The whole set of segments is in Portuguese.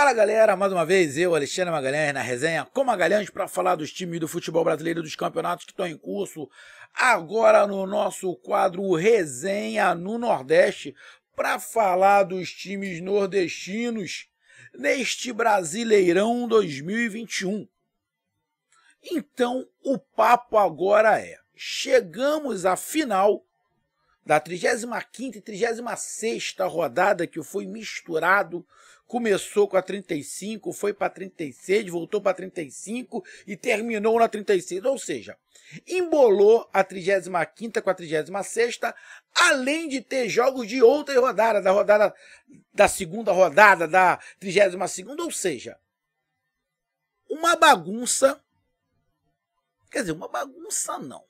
Fala galera, mais uma vez eu, Alexandre Magalhães, na resenha com Magalhães para falar dos times do futebol brasileiro, dos campeonatos que estão em curso, agora no nosso quadro Resenha no Nordeste, para falar dos times nordestinos neste Brasileirão 2021. Então o papo agora é: chegamos à final da 35 e 36 rodada que foi misturado, começou com a 35, foi para 36, voltou para 35 e terminou na 36, ou seja, embolou a 35 com a 36 além de ter jogos de outra rodadas, da rodada da segunda rodada, da 32 ou seja, uma bagunça. Quer dizer, uma bagunça não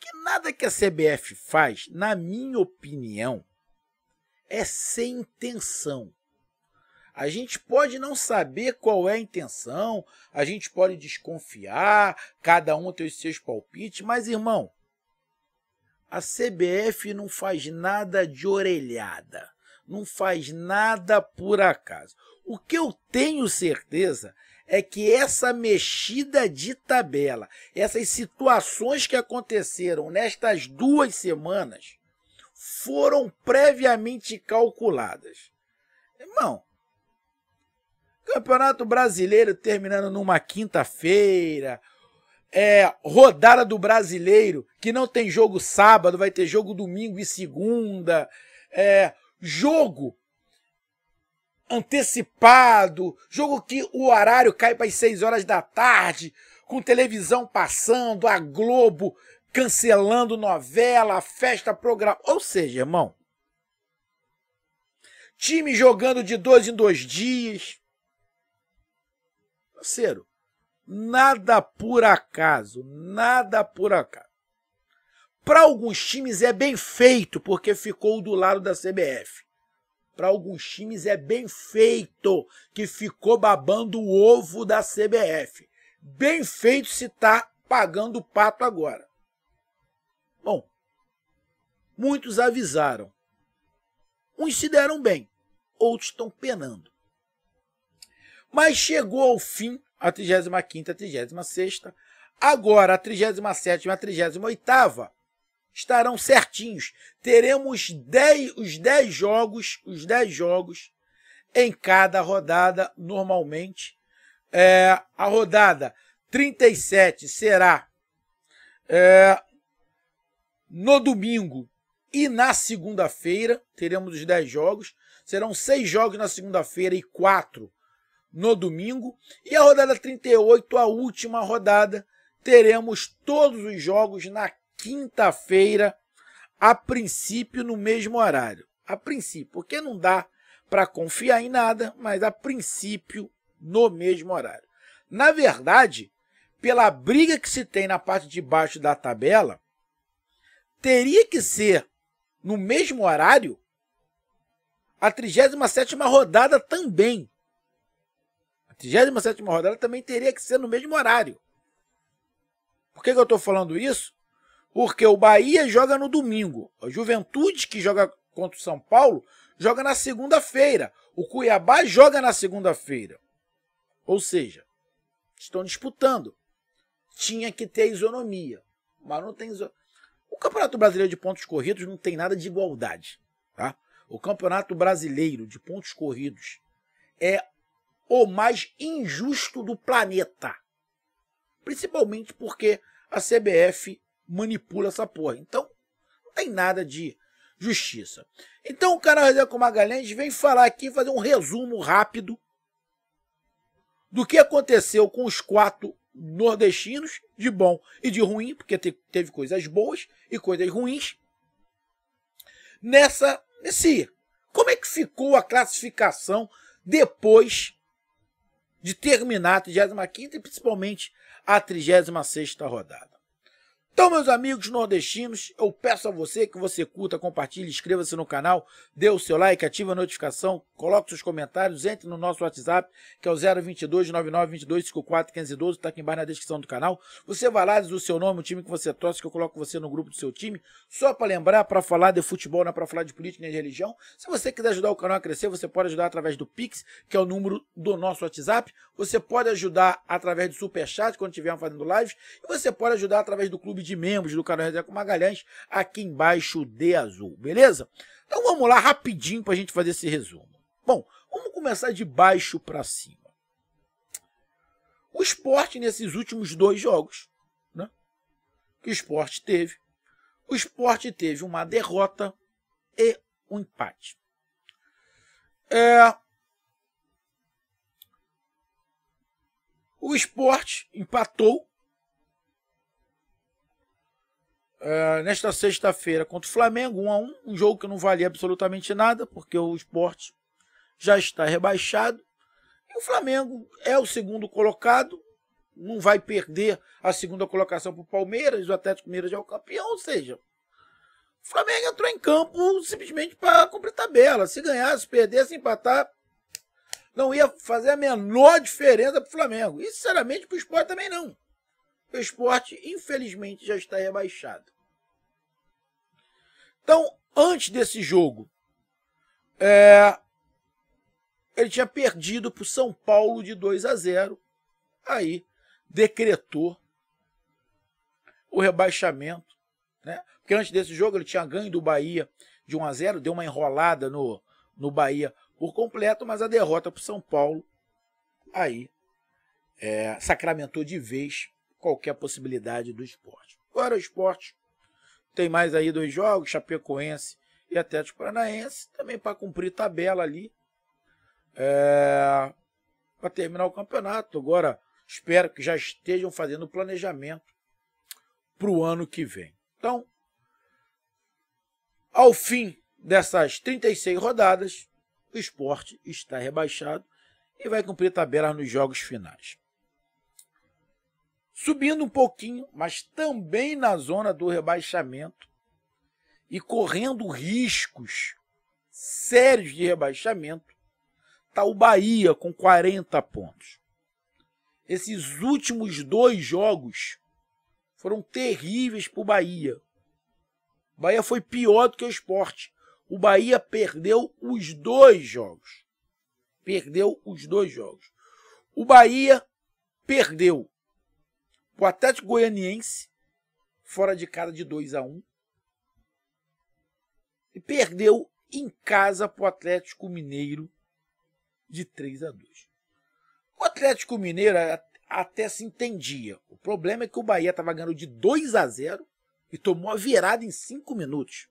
que nada que a CBF faz, na minha opinião, é sem intenção. A gente pode não saber qual é a intenção, a gente pode desconfiar, cada um tem os seus palpites, mas irmão, a CBF não faz nada de orelhada, não faz nada por acaso. O que eu tenho certeza é que essa mexida de tabela, essas situações que aconteceram nestas duas semanas, foram previamente calculadas. Irmão, Campeonato Brasileiro terminando numa quinta-feira, é, rodada do Brasileiro, que não tem jogo sábado, vai ter jogo domingo e segunda, é, jogo antecipado, jogo que o horário cai para as 6 horas da tarde, com televisão passando, a Globo cancelando novela, festa programada. Ou seja, irmão, time jogando de dois em dois dias. Parceiro, nada por acaso, nada por acaso. Para alguns times é bem feito porque ficou do lado da CBF para alguns times é bem feito, que ficou babando o ovo da CBF. Bem feito se está pagando o pato agora. Bom, muitos avisaram. Uns se deram bem, outros estão penando. Mas chegou ao fim a 35ª, a 36ª, agora a 37ª, a 38ª estarão certinhos. Teremos 10, os 10 jogos, os 10 jogos em cada rodada normalmente. É, a rodada 37 será é, no domingo e na segunda-feira. Teremos os 10 jogos. Serão 6 jogos na segunda-feira e 4 no domingo. E a rodada 38, a última rodada, teremos todos os jogos na quinta-feira, a princípio no mesmo horário. A princípio, porque não dá para confiar em nada, mas a princípio no mesmo horário. Na verdade, pela briga que se tem na parte de baixo da tabela, teria que ser no mesmo horário a 37ª rodada também. A 37ª rodada também teria que ser no mesmo horário. Por que, que eu estou falando isso? Porque o Bahia joga no domingo. A Juventude, que joga contra o São Paulo, joga na segunda-feira. O Cuiabá joga na segunda-feira. Ou seja, estão disputando. Tinha que ter isonomia. Mas não tem isonomia. O Campeonato Brasileiro de Pontos Corridos não tem nada de igualdade. Tá? O Campeonato Brasileiro de Pontos Corridos é o mais injusto do planeta. Principalmente porque a CBF manipula essa porra. Então, não tem nada de justiça. Então, o canal Resenha com Magalhães vem falar aqui, fazer um resumo rápido do que aconteceu com os quatro nordestinos, de bom e de ruim, porque teve coisas boas e coisas ruins, nessa, nesse como é que ficou a classificação depois de terminar a 35 e principalmente a 36 rodada? Então, meus amigos nordestinos, eu peço a você que você curta, compartilhe, inscreva-se no canal, dê o seu like, ative a notificação, coloque seus comentários, entre no nosso WhatsApp, que é o 022 9922 está aqui embaixo na descrição do canal. Você vai lá, diz o seu nome, o time que você torce, que eu coloco você no grupo do seu time, só para lembrar, para falar de futebol, não é para falar de política nem de religião. Se você quiser ajudar o canal a crescer, você pode ajudar através do Pix, que é o número do nosso WhatsApp. Você pode ajudar através do Superchat, quando estiver fazendo live. E você pode ajudar através do Clube de de membros do canal Resenha com Magalhães aqui embaixo de azul, beleza? Então vamos lá rapidinho para a gente fazer esse resumo. Bom, vamos começar de baixo para cima. O esporte nesses últimos dois jogos, né? Que o esporte teve. O esporte teve uma derrota e um empate. É... O esporte empatou é, nesta sexta-feira contra o Flamengo, 1 a 1 um jogo que não valia absolutamente nada, porque o esporte já está rebaixado. E o Flamengo é o segundo colocado, não vai perder a segunda colocação para o Palmeiras, o Atlético Mineiro já é o campeão, ou seja, o Flamengo entrou em campo simplesmente para cumprir tabela. Se ganhar, se perder, se empatar, não ia fazer a menor diferença para o Flamengo. E, sinceramente, para o esporte também não o esporte, infelizmente, já está rebaixado. Então, antes desse jogo, é, ele tinha perdido para o São Paulo de 2 a 0. Aí, decretou o rebaixamento. Né? Porque antes desse jogo, ele tinha ganho do Bahia de 1 a 0, deu uma enrolada no, no Bahia por completo, mas a derrota para o São Paulo aí é, sacramentou de vez qualquer possibilidade do esporte. Agora o esporte tem mais aí dois jogos, Chapecoense e Atlético Paranaense, também para cumprir tabela ali, é, para terminar o campeonato. Agora espero que já estejam fazendo o planejamento para o ano que vem. Então, ao fim dessas 36 rodadas, o esporte está rebaixado e vai cumprir tabela nos jogos finais subindo um pouquinho, mas também na zona do rebaixamento e correndo riscos sérios de rebaixamento, está o Bahia com 40 pontos. Esses últimos dois jogos foram terríveis para o Bahia. O Bahia foi pior do que o esporte. O Bahia perdeu os dois jogos. Perdeu os dois jogos. O Bahia perdeu o Atlético Goianiense, fora de casa de 2 a 1 E perdeu em casa para o Atlético Mineiro de 3 a 2 O Atlético Mineiro até se entendia. O problema é que o Bahia estava ganhando de 2 a 0 e tomou a virada em 5 minutos.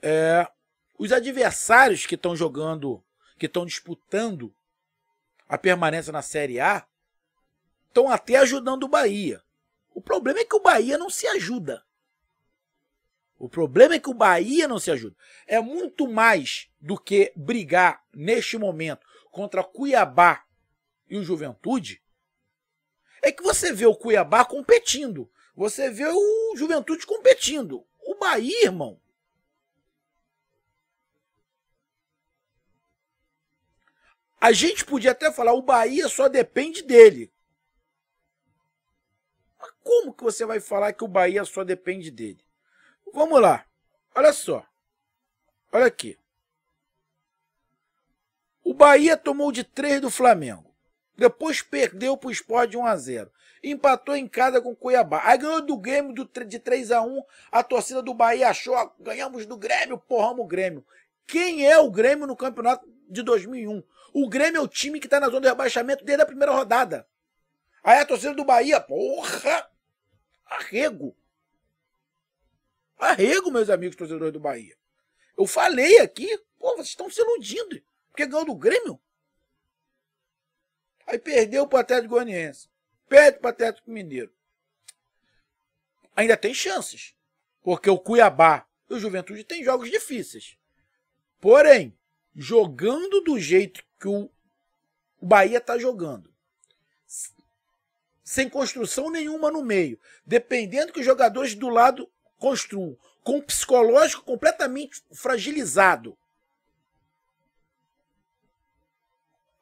É, os adversários que estão jogando, que estão disputando a permanência na Série A, estão até ajudando o Bahia. O problema é que o Bahia não se ajuda. O problema é que o Bahia não se ajuda. É muito mais do que brigar neste momento contra Cuiabá e o Juventude. É que você vê o Cuiabá competindo. Você vê o Juventude competindo. O Bahia, irmão, A gente podia até falar, o Bahia só depende dele. Mas como que você vai falar que o Bahia só depende dele? Vamos lá. Olha só. Olha aqui. O Bahia tomou de 3 do Flamengo. Depois perdeu para o Sport de 1 a 0 Empatou em casa com o Cuiabá. Aí ganhou do Grêmio de 3 a 1 A torcida do Bahia achou, ganhamos do Grêmio, porramos o Grêmio. Quem é o Grêmio no campeonato de 2001? O Grêmio é o time que tá na zona de rebaixamento desde a primeira rodada. Aí a torcida do Bahia, porra! Arrego! Arrego, meus amigos torcedores do Bahia. Eu falei aqui, pô, vocês estão se iludindo. Porque ganhou do Grêmio. Aí perdeu o Atlético Goianiense. Perde o Atlético Mineiro. Ainda tem chances. Porque o Cuiabá e o Juventude têm jogos difíceis. Porém, jogando do jeito que o, o Bahia está jogando. Sem construção nenhuma no meio. Dependendo que os jogadores do lado construam. Com o psicológico completamente fragilizado.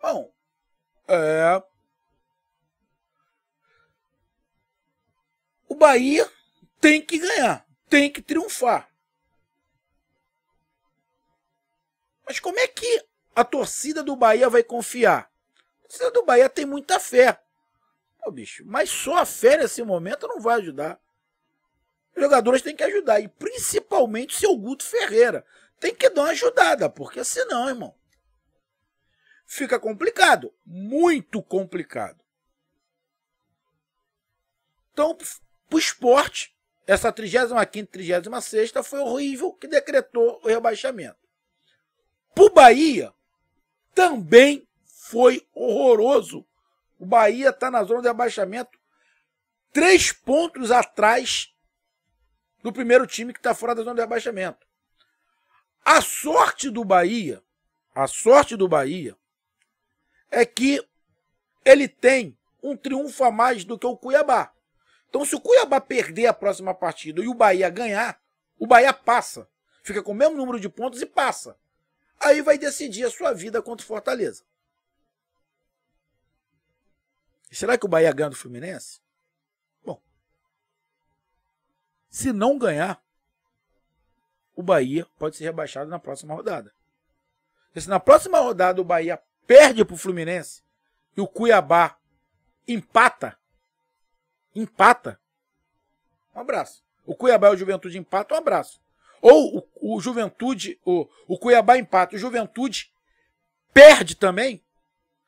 Bom, é. O Bahia tem que ganhar, tem que triunfar. Mas como é que a torcida do Bahia vai confiar? A torcida do Bahia tem muita fé. Pô, bicho, mas só a fé nesse momento não vai ajudar. Os jogadores têm que ajudar, e principalmente o seu Guto Ferreira. Tem que dar uma ajudada, porque senão, irmão, fica complicado. Muito complicado. Então, para o esporte, essa 35 e 36 foi horrível que decretou o rebaixamento. Para o Bahia, também foi horroroso. O Bahia está na zona de abaixamento, três pontos atrás do primeiro time que está fora da zona de abaixamento. A sorte do Bahia, a sorte do Bahia é que ele tem um triunfo a mais do que o Cuiabá. Então, se o Cuiabá perder a próxima partida e o Bahia ganhar, o Bahia passa. Fica com o mesmo número de pontos e passa aí vai decidir a sua vida contra o Fortaleza. Será que o Bahia ganha do Fluminense? Bom, se não ganhar, o Bahia pode ser rebaixado na próxima rodada. se na próxima rodada o Bahia perde para o Fluminense e o Cuiabá empata, empata, um abraço. O Cuiabá e o Juventude empatam, um abraço. Ou o Juventude, o, o Cuiabá empata, o Juventude perde também.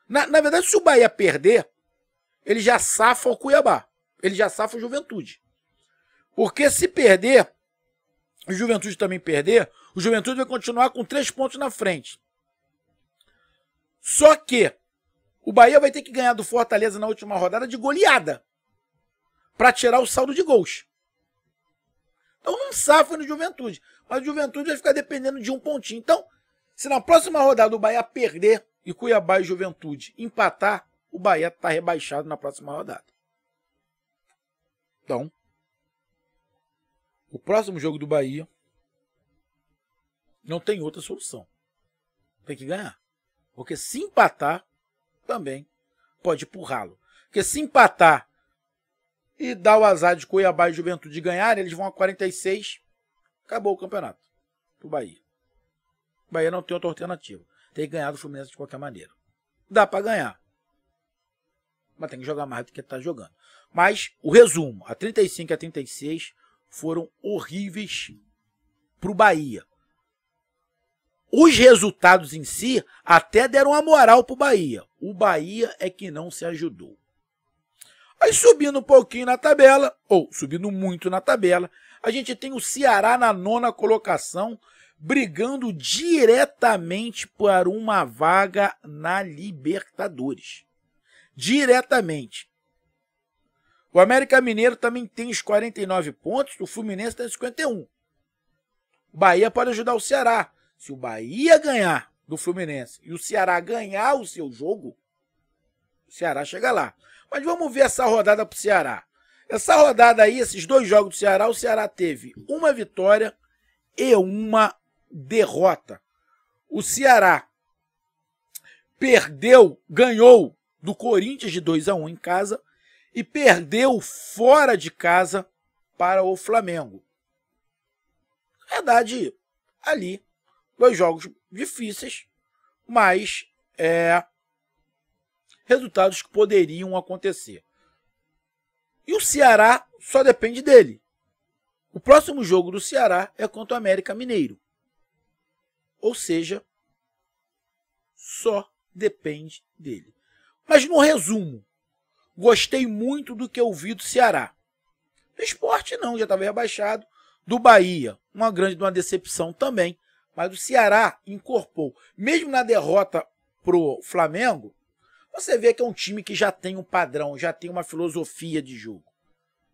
Na, na verdade, se o Bahia perder, ele já safa o Cuiabá. Ele já safa o Juventude. Porque se perder, o Juventude também perder, o Juventude vai continuar com três pontos na frente. Só que o Bahia vai ter que ganhar do Fortaleza na última rodada de goleada para tirar o saldo de gols. Eu é não safo no Juventude. Mas o Juventude vai ficar dependendo de um pontinho. Então, se na próxima rodada o Bahia perder e Cuiabá e Juventude empatar, o Bahia está rebaixado na próxima rodada. Então, o próximo jogo do Bahia não tem outra solução. Tem que ganhar. Porque se empatar, também pode empurrá-lo. Porque se empatar e dá o azar de Cuiabá e Juventude ganharem, eles vão a 46, acabou o campeonato pro Bahia. O Bahia não tem outra alternativa. Tem que ganhar do Fluminense de qualquer maneira. Dá para ganhar. Mas tem que jogar mais do que tá jogando. Mas o resumo, a 35 e a 36 foram horríveis pro Bahia. Os resultados em si até deram a moral pro Bahia. O Bahia é que não se ajudou. Aí subindo um pouquinho na tabela, ou subindo muito na tabela, a gente tem o Ceará na nona colocação, brigando diretamente para uma vaga na Libertadores. Diretamente. O América Mineiro também tem os 49 pontos, o Fluminense tem 51. O Bahia pode ajudar o Ceará. Se o Bahia ganhar do Fluminense e o Ceará ganhar o seu jogo, o Ceará chega lá. Mas vamos ver essa rodada para o Ceará. Essa rodada aí, esses dois jogos do Ceará, o Ceará teve uma vitória e uma derrota. O Ceará perdeu, ganhou do Corinthians de 2 a 1 em casa e perdeu fora de casa para o Flamengo. Na verdade, ali, dois jogos difíceis, mas é, resultados que poderiam acontecer. E o Ceará só depende dele. O próximo jogo do Ceará é contra o América Mineiro. Ou seja, só depende dele. Mas no resumo, gostei muito do que eu vi do Ceará. Do esporte não, já estava rebaixado. Do Bahia, uma grande uma decepção também. Mas o Ceará incorporou. Mesmo na derrota pro Flamengo, você vê que é um time que já tem um padrão, já tem uma filosofia de jogo.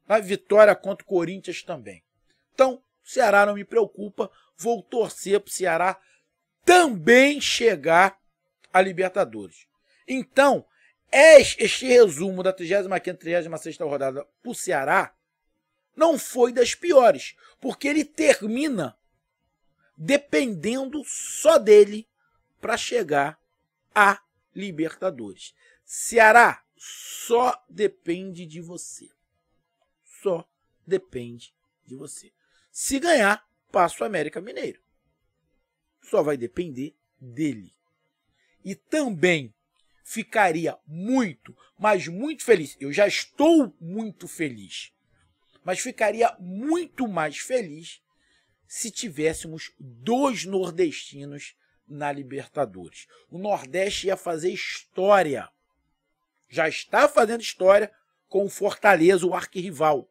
A vitória contra o Corinthians também. Então, o Ceará não me preocupa, vou torcer para o Ceará também chegar a Libertadores. Então, é este resumo da 35ª, 36 rodada para o Ceará não foi das piores, porque ele termina dependendo só dele para chegar a Libertadores. Ceará, só depende de você. Só depende de você. Se ganhar, passa o América Mineiro. Só vai depender dele. E também ficaria muito, mas muito feliz. Eu já estou muito feliz. Mas ficaria muito mais feliz se tivéssemos dois nordestinos na Libertadores. O Nordeste ia fazer história. Já está fazendo história com o Fortaleza, o arquirrival,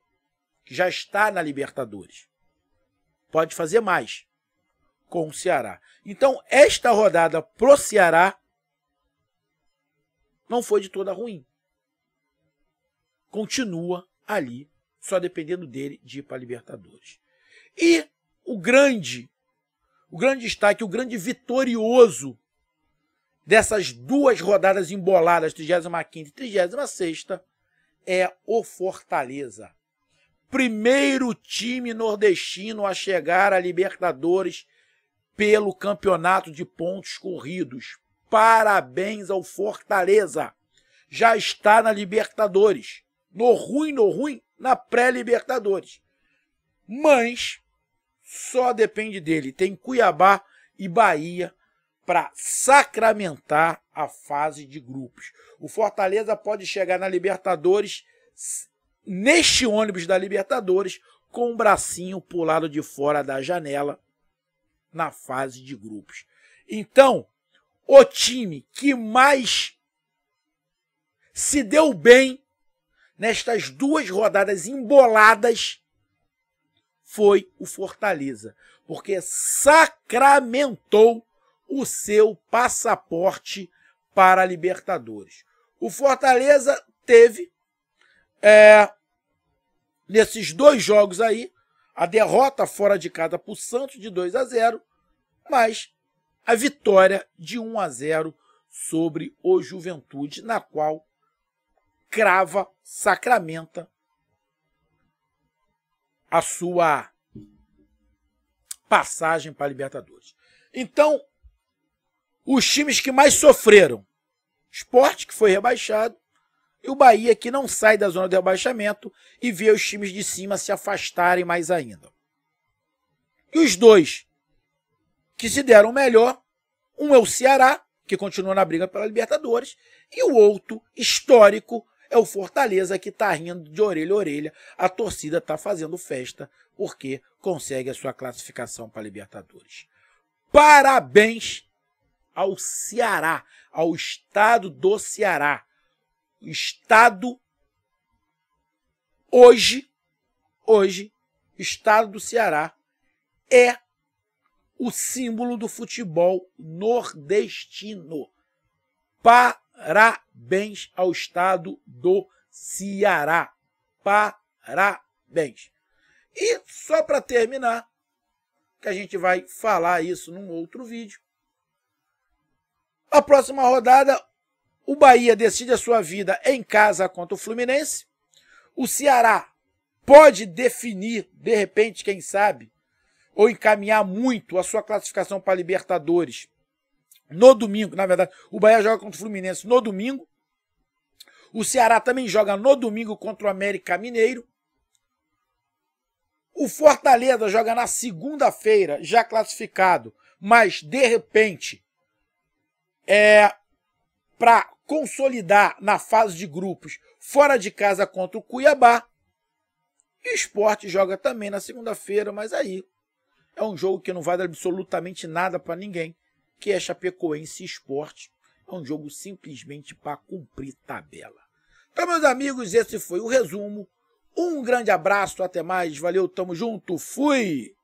que já está na Libertadores. Pode fazer mais com o Ceará. Então, esta rodada pro Ceará não foi de toda ruim. Continua ali, só dependendo dele de ir para Libertadores. E o grande o grande destaque, o grande vitorioso dessas duas rodadas emboladas, 35 e 36, é o Fortaleza. Primeiro time nordestino a chegar a Libertadores pelo campeonato de pontos corridos. Parabéns ao Fortaleza! Já está na Libertadores. No ruim, no ruim, na pré-Libertadores. Mas só depende dele. Tem Cuiabá e Bahia para sacramentar a fase de grupos. O Fortaleza pode chegar na Libertadores, neste ônibus da Libertadores, com o bracinho pulado de fora da janela na fase de grupos. Então, o time que mais se deu bem nestas duas rodadas emboladas foi o Fortaleza, porque sacramentou o seu passaporte para a Libertadores. O Fortaleza teve, é, nesses dois jogos aí, a derrota fora de casa para o Santos de 2 a 0, mas a vitória de 1 a 0 sobre o Juventude, na qual crava, sacramenta a sua passagem para a Libertadores. Então, os times que mais sofreram, Sport, que foi rebaixado, e o Bahia, que não sai da zona de rebaixamento e vê os times de cima se afastarem mais ainda. E os dois que se deram melhor, um é o Ceará, que continua na briga pela Libertadores, e o outro, histórico, é o Fortaleza que está rindo de orelha a orelha. A torcida está fazendo festa porque consegue a sua classificação para a Libertadores. Parabéns ao Ceará, ao estado do Ceará. Estado hoje, hoje, estado do Ceará é o símbolo do futebol nordestino. Parabéns Parabéns ao estado do Ceará. Parabéns. E só para terminar, que a gente vai falar isso num outro vídeo. A próxima rodada, o Bahia decide a sua vida em casa contra o Fluminense. O Ceará pode definir, de repente, quem sabe, ou encaminhar muito a sua classificação para a Libertadores no domingo. Na verdade, o Bahia joga contra o Fluminense no domingo. O Ceará também joga no domingo contra o América Mineiro. O Fortaleza joga na segunda-feira, já classificado, mas de repente é para consolidar na fase de grupos fora de casa contra o Cuiabá. E esporte joga também na segunda-feira, mas aí é um jogo que não vale absolutamente nada para ninguém que é Chapecoense Esporte. É um jogo simplesmente para cumprir tabela. Então, meus amigos, esse foi o resumo. Um grande abraço, até mais, valeu, tamo junto, fui!